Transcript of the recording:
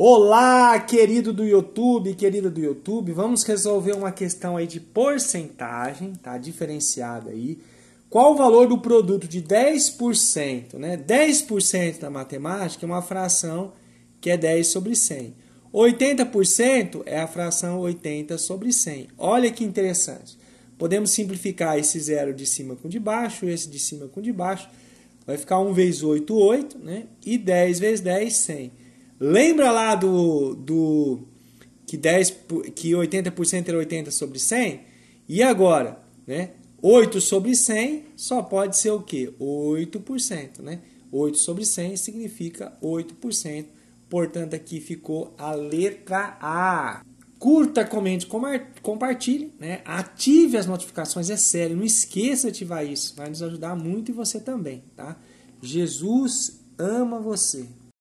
Olá, querido do YouTube, querida do YouTube, vamos resolver uma questão aí de porcentagem, tá? Diferenciada aí. Qual o valor do produto de 10%, né? 10% da matemática é uma fração que é 10 sobre 100. 80% é a fração 80 sobre 100. Olha que interessante. Podemos simplificar esse zero de cima com de baixo, esse de cima com de baixo. Vai ficar 1 vezes 8, 8, né? E 10 vezes 10, 100. Lembra lá do, do que, 10, que 80% era 80 sobre 100? E agora? Né? 8 sobre 100 só pode ser o quê? 8%. Né? 8 sobre 100 significa 8%. Portanto, aqui ficou a letra A. Curta, comente, compartilhe, né? ative as notificações, é sério, não esqueça de ativar isso, vai nos ajudar muito e você também, tá? Jesus ama você.